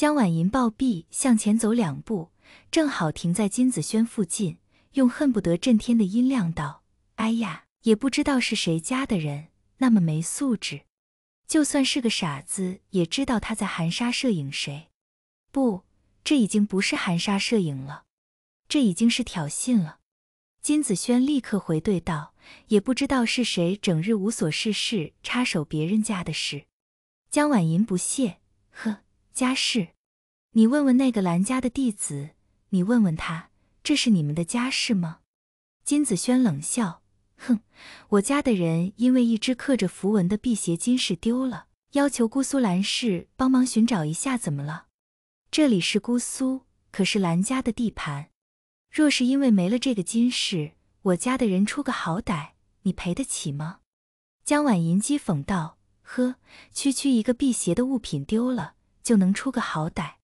江婉银抱臂向前走两步，正好停在金子轩附近，用恨不得震天的音量道：“哎呀，也不知道是谁家的人那么没素质，就算是个傻子也知道他在含沙射影谁。不，这已经不是含沙射影了，这已经是挑衅了。”金子轩立刻回怼道：“也不知道是谁整日无所事事，插手别人家的事。”江婉银不屑：“呵。”家事，你问问那个兰家的弟子，你问问他，这是你们的家事吗？金子轩冷笑，哼，我家的人因为一只刻着符文的辟邪金饰丢了，要求姑苏兰氏帮忙寻找一下，怎么了？这里是姑苏，可是兰家的地盘。若是因为没了这个金饰，我家的人出个好歹，你赔得起吗？江婉莹讥讽道，呵，区区一个辟邪的物品丢了。就能出个好歹，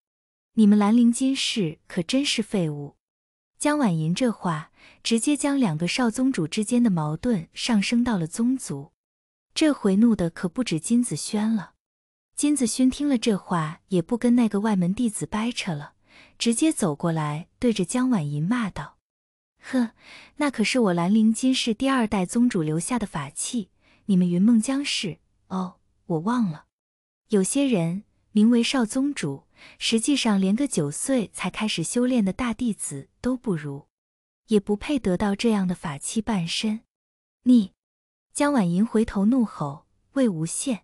你们兰陵金氏可真是废物。江婉银这话直接将两个少宗主之间的矛盾上升到了宗族，这回怒的可不止金子轩了。金子轩听了这话，也不跟那个外门弟子掰扯了，直接走过来对着江婉银骂道：“呵，那可是我兰陵金氏第二代宗主留下的法器，你们云梦江氏……哦，我忘了，有些人。”名为少宗主，实际上连个九岁才开始修炼的大弟子都不如，也不配得到这样的法器伴身。你，江婉莹回头怒吼。魏无羡，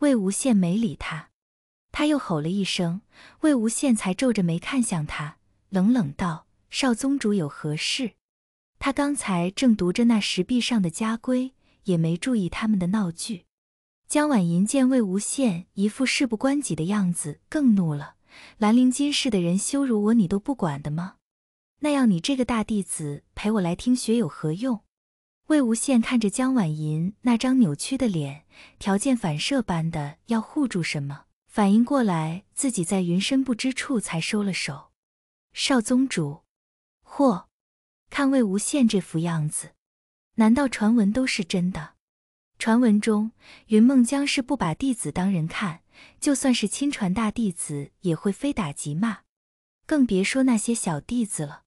魏无羡没理他，他又吼了一声，魏无羡才皱着眉看向他，冷冷道：“少宗主有何事？”他刚才正读着那石壁上的家规，也没注意他们的闹剧。江婉银见魏无羡一副事不关己的样子，更怒了。兰陵金氏的人羞辱我，你都不管的吗？那样你这个大弟子陪我来听学有何用？魏无羡看着江婉银那张扭曲的脸，条件反射般的要护住什么，反应过来自己在云深不知处才收了手。少宗主，嚯！看魏无羡这副样子，难道传闻都是真的？传闻中，云梦江氏不把弟子当人看，就算是亲传大弟子也会非打即骂，更别说那些小弟子了。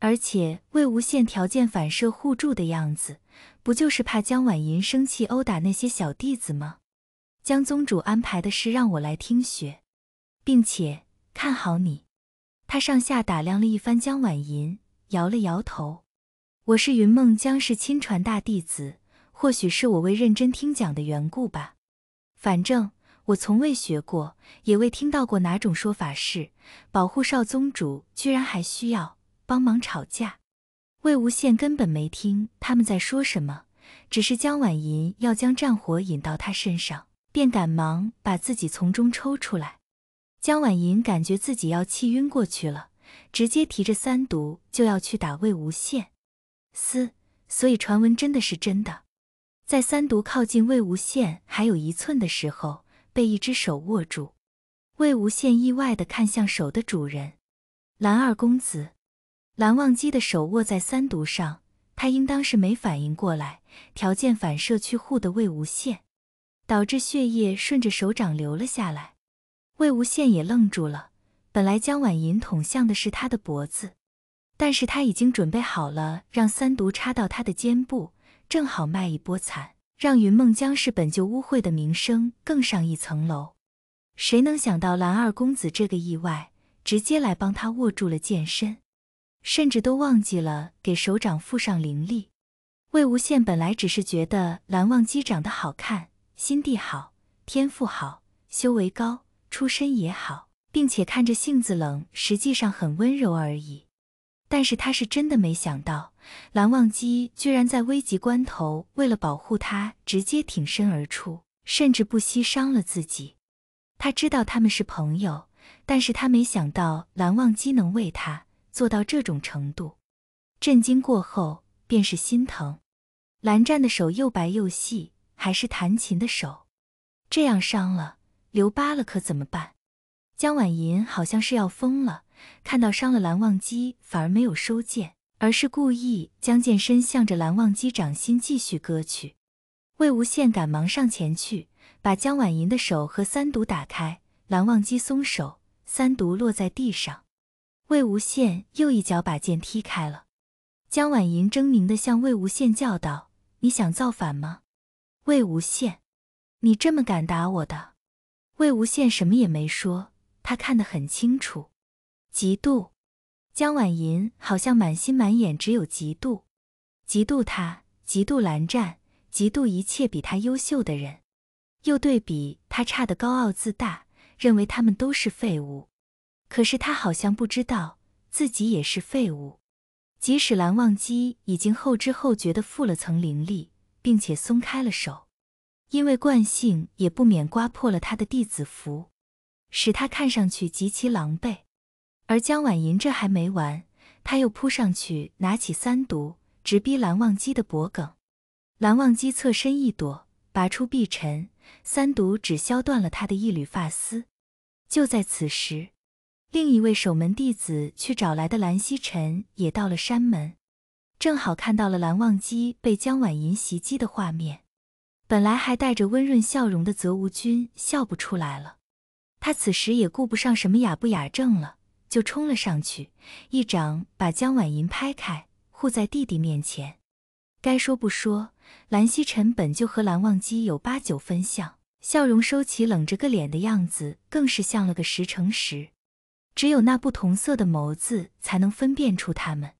而且魏无羡条件反射护住的样子，不就是怕江婉银生气殴打那些小弟子吗？江宗主安排的是让我来听学，并且看好你。他上下打量了一番江婉银，摇了摇头。我是云梦江氏亲传大弟子。或许是我未认真听讲的缘故吧，反正我从未学过，也未听到过哪种说法是保护少宗主居然还需要帮忙吵架。魏无羡根本没听他们在说什么，只是江婉银要将战火引到他身上，便赶忙把自己从中抽出来。江婉银感觉自己要气晕过去了，直接提着三毒就要去打魏无羡。嘶，所以传闻真的是真的。在三毒靠近魏无羡还有一寸的时候，被一只手握住。魏无羡意外地看向手的主人，蓝二公子蓝忘机的手握在三毒上，他应当是没反应过来，条件反射去护的魏无羡，导致血液顺着手掌流了下来。魏无羡也愣住了，本来江晚银捅向的是他的脖子，但是他已经准备好了，让三毒插到他的肩部。正好卖一波惨，让云梦江氏本就污秽的名声更上一层楼。谁能想到蓝二公子这个意外，直接来帮他握住了剑身，甚至都忘记了给手掌附上灵力。魏无羡本来只是觉得蓝忘机长得好看，心地好，天赋好，修为高，出身也好，并且看着性子冷，实际上很温柔而已。但是他是真的没想到。蓝忘机居然在危急关头，为了保护他，直接挺身而出，甚至不惜伤了自己。他知道他们是朋友，但是他没想到蓝忘机能为他做到这种程度。震惊过后便是心疼。蓝湛的手又白又细，还是弹琴的手，这样伤了，留疤了可怎么办？江婉银好像是要疯了，看到伤了蓝忘机，反而没有收剑。而是故意将剑身向着蓝忘机掌心继续割去，魏无羡赶忙上前去，把江婉吟的手和三毒打开，蓝忘机松手，三毒落在地上，魏无羡又一脚把剑踢开了。江婉莹狰狞地向魏无羡叫道：“你想造反吗？”魏无羡，你这么敢打我的？魏无羡什么也没说，他看得很清楚，嫉妒。江婉银好像满心满眼只有嫉妒，嫉妒他，嫉妒蓝湛，嫉妒一切比他优秀的人，又对比他差的高傲自大，认为他们都是废物。可是他好像不知道自己也是废物。即使蓝忘机已经后知后觉的附了层灵力，并且松开了手，因为惯性也不免刮破了他的弟子服，使他看上去极其狼狈。而江婉莹这还没完，他又扑上去，拿起三毒，直逼蓝忘机的脖颈。蓝忘机侧身一躲，拔出碧晨，三毒只削断了他的一缕发丝。就在此时，另一位守门弟子去找来的蓝曦臣也到了山门，正好看到了蓝忘机被江婉莹袭击的画面。本来还带着温润笑容的泽无君笑不出来了，他此时也顾不上什么雅不雅正了。就冲了上去，一掌把江婉银拍开，护在弟弟面前。该说不说，蓝曦臣本就和蓝忘机有八九分像，笑容收起，冷着个脸的样子更是像了个十成十。只有那不同色的眸子才能分辨出他们。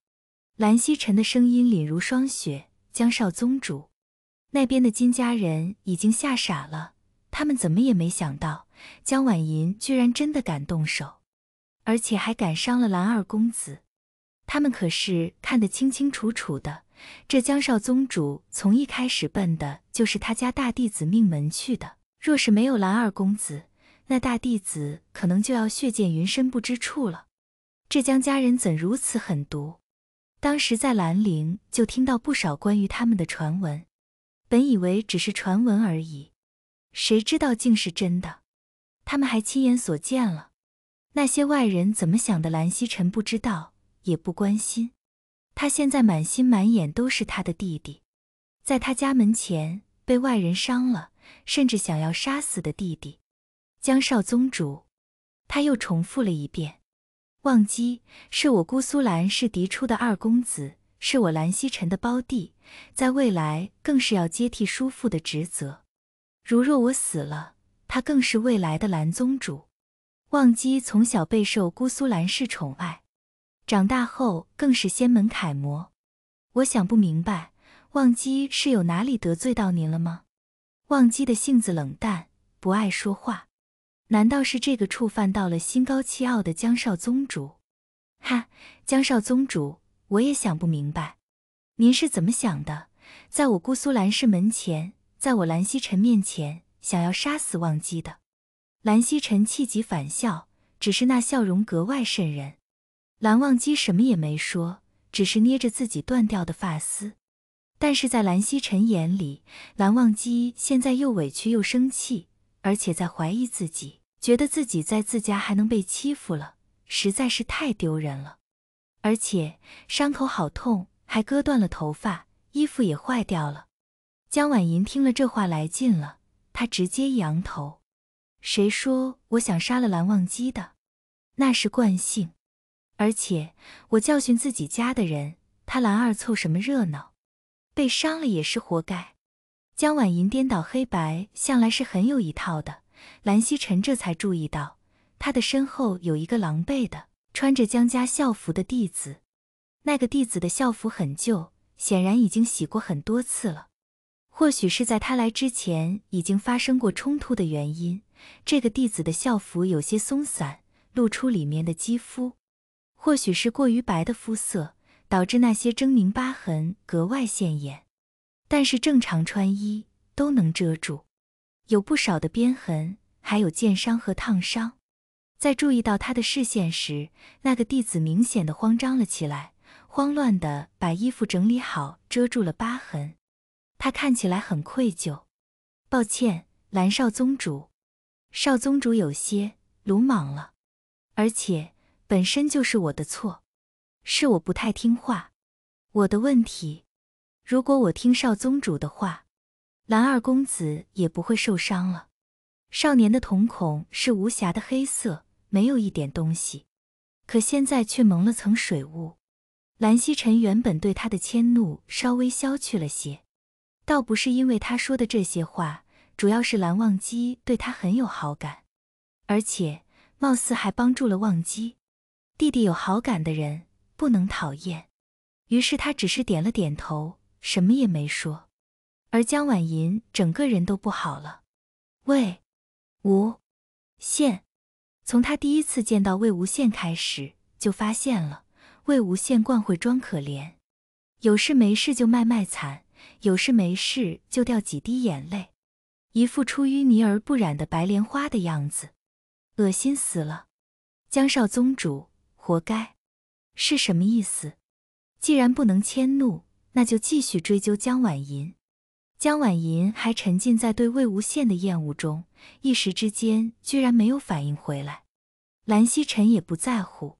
蓝曦臣的声音凛如霜雪：“江少宗主。”那边的金家人已经吓傻了，他们怎么也没想到江婉银居然真的敢动手。而且还敢伤了蓝二公子，他们可是看得清清楚楚的。这江少宗主从一开始奔的就是他家大弟子命门去的，若是没有蓝二公子，那大弟子可能就要血溅云深不知处了。这江家人怎如此狠毒？当时在兰陵就听到不少关于他们的传闻，本以为只是传闻而已，谁知道竟是真的，他们还亲眼所见了。那些外人怎么想的，蓝曦臣不知道，也不关心。他现在满心满眼都是他的弟弟，在他家门前被外人伤了，甚至想要杀死的弟弟江少宗主。他又重复了一遍：“忘机是我姑苏兰氏嫡出的二公子，是我蓝曦臣的胞弟，在未来更是要接替叔父的职责。如若我死了，他更是未来的蓝宗主。”忘机从小备受姑苏兰氏宠爱，长大后更是仙门楷模。我想不明白，忘机是有哪里得罪到您了吗？忘机的性子冷淡，不爱说话，难道是这个触犯到了心高气傲的江少宗主？哈，江少宗主，我也想不明白，您是怎么想的？在我姑苏兰氏门前，在我兰溪臣面前，想要杀死忘机的？蓝曦臣气急反笑，只是那笑容格外渗人。蓝忘机什么也没说，只是捏着自己断掉的发丝。但是在蓝曦臣眼里，蓝忘机现在又委屈又生气，而且在怀疑自己，觉得自己在自家还能被欺负了，实在是太丢人了。而且伤口好痛，还割断了头发，衣服也坏掉了。江婉莹听了这话来劲了，她直接一扬头。谁说我想杀了蓝忘机的？那是惯性，而且我教训自己家的人，他蓝二凑什么热闹？被伤了也是活该。江婉莹颠倒黑白，向来是很有一套的。蓝曦臣这才注意到，他的身后有一个狼狈的、穿着江家校服的弟子。那个弟子的校服很旧，显然已经洗过很多次了。或许是在他来之前已经发生过冲突的原因。这个弟子的校服有些松散，露出里面的肌肤，或许是过于白的肤色，导致那些狰狞疤痕格外显眼。但是正常穿衣都能遮住，有不少的边痕，还有剑伤和烫伤。在注意到他的视线时，那个弟子明显的慌张了起来，慌乱的把衣服整理好，遮住了疤痕。他看起来很愧疚，抱歉，蓝少宗主。少宗主有些鲁莽了，而且本身就是我的错，是我不太听话，我的问题。如果我听少宗主的话，蓝二公子也不会受伤了。少年的瞳孔是无暇的黑色，没有一点东西，可现在却蒙了层水雾。蓝曦臣原本对他的迁怒稍微消去了些，倒不是因为他说的这些话。主要是蓝忘机对他很有好感，而且貌似还帮助了忘机弟弟有好感的人不能讨厌，于是他只是点了点头，什么也没说。而江婉银整个人都不好了。魏无羡，从他第一次见到魏无羡开始就发现了，魏无羡惯会装可怜，有事没事就卖卖惨，有事没事就掉几滴眼泪。一副出淤泥而不染的白莲花的样子，恶心死了！江少宗主，活该！是什么意思？既然不能迁怒，那就继续追究江婉银。江婉银还沉浸在对魏无羡的厌恶中，一时之间居然没有反应回来。蓝曦臣也不在乎，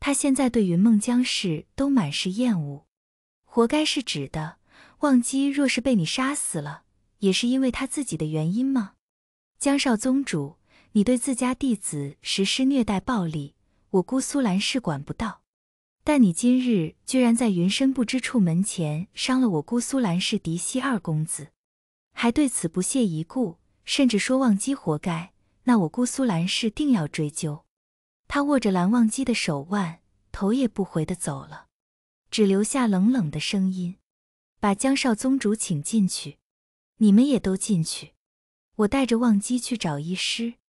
他现在对云梦江氏都满是厌恶，活该是指的。忘机若是被你杀死了。也是因为他自己的原因吗？江少宗主，你对自家弟子实施虐待暴力，我姑苏兰氏管不到。但你今日居然在云深不知处门前伤了我姑苏兰氏嫡系二公子，还对此不屑一顾，甚至说忘机活该。那我姑苏兰氏定要追究。他握着蓝忘机的手腕，头也不回地走了，只留下冷冷的声音：“把江少宗主请进去。”你们也都进去，我带着忘机去找医师。